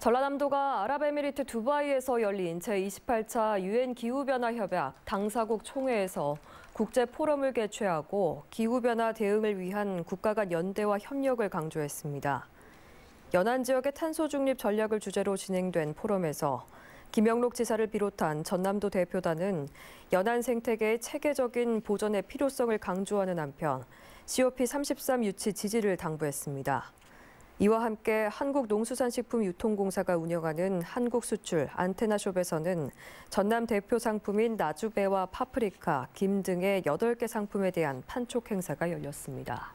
전라남도가 아랍에미리트 두바이에서 열린 제28차 유엔 기후변화협약 당사국 총회에서 국제 포럼을 개최하고 기후변화 대응을 위한 국가 간 연대와 협력을 강조했습니다. 연안 지역의 탄소 중립 전략을 주제로 진행된 포럼에서 김영록 지사를 비롯한 전남도 대표단은 연안 생태계의 체계적인 보전의 필요성을 강조하는 한편 COP33 유치 지지를 당부했습니다. 이와 함께 한국농수산식품유통공사가 운영하는 한국수출 안테나숍에서는 전남 대표 상품인 나주배와 파프리카, 김 등의 8개 상품에 대한 판촉 행사가 열렸습니다.